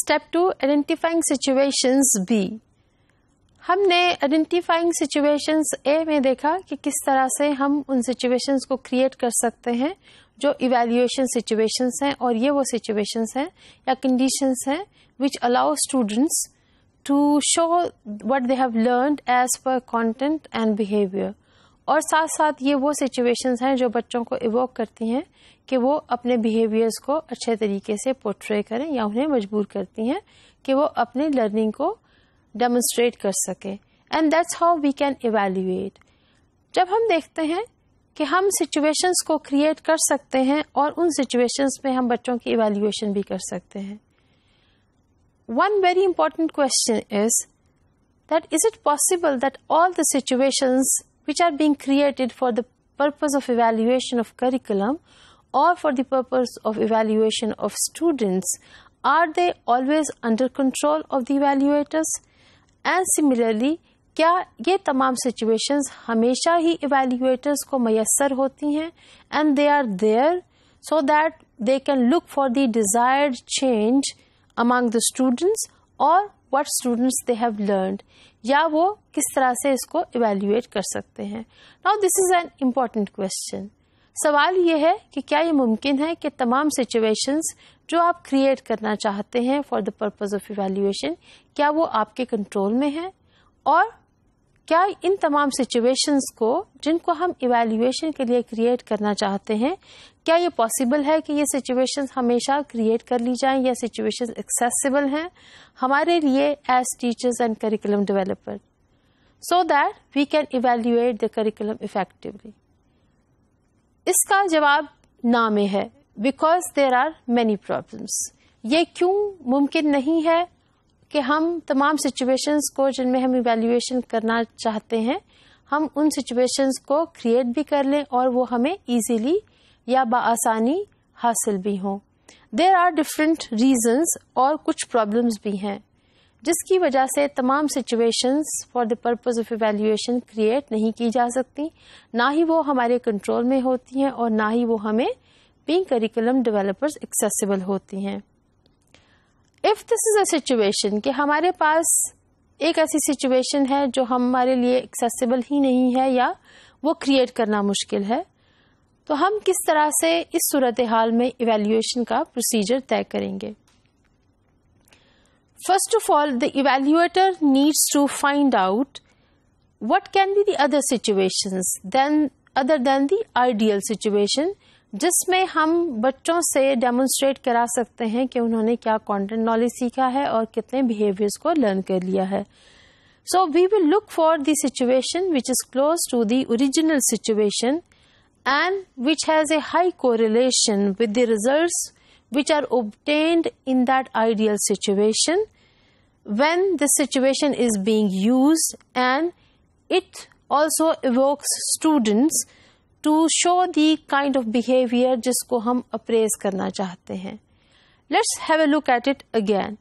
Step two identifying situations B हमने identifying situations A में देखा कि किस तरह से हम उन सिचुएशंस को क्रिएट कर सकते हैं जो इवेल्युएशन सिचुएशंस हैं और ये वो सिचुएशंस हैं या कंडीशंस हैं which allow students to show what they have learn as per content and behaviour और साथ साथ ये वो सिचुएशंस हैं जो बच्चों को इवोक करती हैं कि वो अपने बिहेवियर्स को अच्छे तरीके से पोर्ट्रे करें या उन्हें मजबूर करती हैं कि वो अपनी लर्निंग को डेमोन्स्ट्रेट कर सके and that's how we can evaluate जब हम देखते हैं कि हम सिचुएशंस को क्रिएट कर सकते हैं और उन सिचुएशंस में हम बच्चों की इवेल्यूएशन भी कर सकते हैं one very important question is that is it possible that all the situations which are being created for the purpose of evaluation of curriculum or for the purpose of evaluation of students, are they always under control of the evaluators? And similarly, क्या ये तमाम situations हमेशा ही evaluators को मैसर होती हैं and they are there so that they can look for the desired change among the students or what students they have learn या वो किस तरह से इसको इवेल्यूएट कर सकते हैं now this is an important question सवाल ये है कि क्या ये मुमकिन है कि तमाम सिचुएशंस जो आप क्रिएट करना चाहते हैं for the purpose of evaluation क्या वो आपके कंट्रोल में है और क्या इन तमाम सिचुएशंस को जिनको हम इवेल्युएशन के लिए क्रिएट करना चाहते हैं क्या ये पॉसिबल है कि ये सिचुएशंस हमेशा क्रिएट कर ली जाएं या सिचुएशंस एक्सेसिबल हैं हमारे लिए as teachers and curriculum developer so that we can evaluate the curriculum effectively इसका जवाब नामे है because there are many problems ये क्यों मुमकिन नहीं है कि हम तमाम सिचुएशंस को जिनमें हम इवेल्यूएशन करना चाहते हैं हम उन सिचुएशंस को क्रिएट भी कर लें और वो हमें इजीली या बसानी हासिल भी हों देर आर डिफरेंट रीजंस और कुछ प्रॉब्लम्स भी हैं जिसकी वजह से तमाम situations for the purpose of evaluation create नहीं की जा सकती ना ही वो हमारे कंट्रोल में होती हैं और ना ही वो हमें बींग करिकुलम डेवलपर्स एक्सेसिबल होती हैं इफ दिस इज अचुएशन कि हमारे पास एक ऐसी सिचुएशन है जो हमारे लिए एक्सेसिबल ही नहीं है या वो क्रिएट करना मुश्किल है तो हम किस तरह से इस सूरत हाल में इवेल्यूएशन का प्रोसीजर तय करेंगे first of all the evaluator needs to find out what can be the other situation then other than the ideal situation जिसमें हम बच्चों से डेमोन्स्ट्रेट करा सकते हैं कि उन्होंने क्या कॉन्टेंट नॉलेज सीखा है और कितने बिहेवियर्स को लर्न कर लिया है so we will look for the situation which is close to the original situation and which has a high correlation with the result which are obtained in that ideal situation when the situation is being used and it also evokes students to show the kind of behaviour जिसको ہم apprise کرنا چاہتے ہیں let's have a look at it again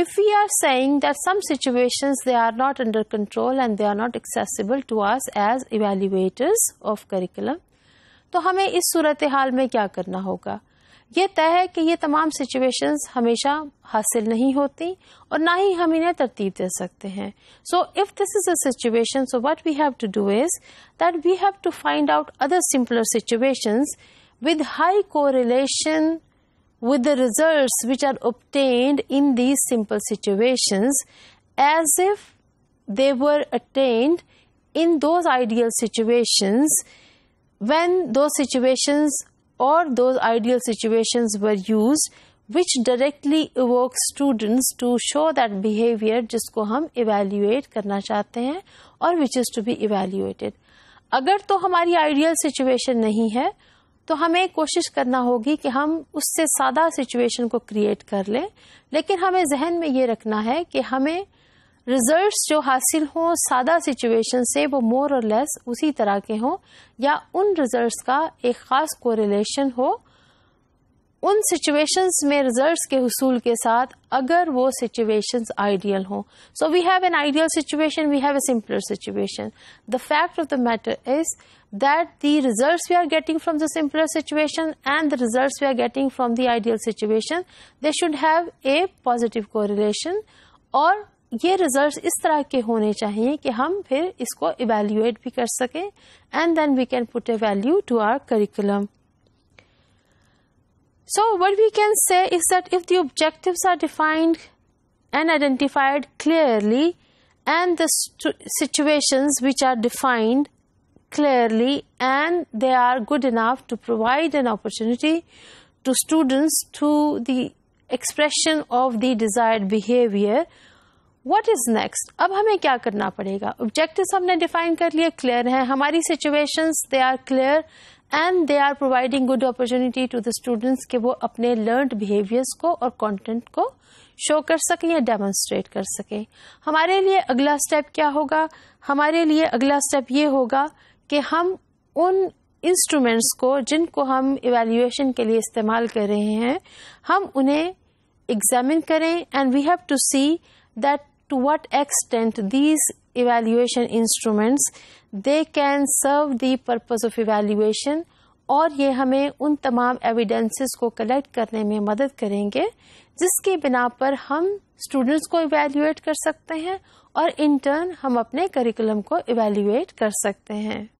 if we are saying that some situations they are not under control and they are not accessible to us as evaluators of curriculum تو ہمیں اس صورتحال میں کیا کرنا ہوگا ये तय है कि ये तमाम सिचुएशंस हमेशा हासिल नहीं होती और ना ही हम इन्हें तरतीब दे सकते हैं so if this is a situation so what we have to do is that we have to find out other simpler situations with high correlation with the results which are obtained in these simple situations as if they were attained in those ideal situations when those situations or those ideal situations were used which directly evoke students to show that behavior जिसको हम evaluate करना चाहते हैं और which is to be evaluated. अगर तो हमारी ideal situation नहीं है तो हमें कोशिश करना होगी कि हम उससे सादा सिचुएशन को क्रिएट कर लें लेकिन हमें जहन में ये रखना है कि हमें रिजल्ट्स जो हासिल हों सादा सिचुएशन से वो मोर और लेस उसी तरह के हों या उन रिजल्ट्स का एक ख़ास कोरिलेशन हो उन सिचुएशंस में रिजल्ट्स के हसूल के साथ अगर वो सिचुएशंस आइडियल हों so we have an ideal situation we have a simpler situation the fact of the matter is that the results we are getting from the simpler situation and the results we are getting from the ideal situation they should have a positive correlation और ये results is तरह के होने चाहिए कि हम फिर इसको इवेल्यूएट भी कर सकें and then we can put a value to So what we can say is that if the objectives are defined and identified clearly and the situations which are defined clearly and they are good enough to provide an opportunity to students to the expression of the desired behavior, what is next अब हमें क्या करना पड़ेगा objective हमने define कर लिए clear है हमारी situation they are clear and they are providing good opportunity to the students के वो अपने लर्न बिहेवियर्स को और कॉन्टेंट को शो कर सकें या डेमोन्स्ट्रेट कर सकें हमारे लिए अगला स्टेप क्या होगा हमारे लिए अगला स्टेप ये होगा कि हम उन इंस्ट्रूमेंट्स को जिनको हम इवेल्युएशन के लिए इस्तेमाल कर रहे हैं हम उन्हें एग्जामिन करें and we have to see that to what extent these evaluation instruments they can serve the purpose of evaluation और ये हमें उन तमाम एविडेंसेस को कलेक्ट करने में मदद करेंगे जिसकी बिना पर हम स्टूडेंट्स को इवेल्युएट कर सकते हैं और इन टर्न हम अपने करिकुलम को इवेल्युएट कर सकते हैं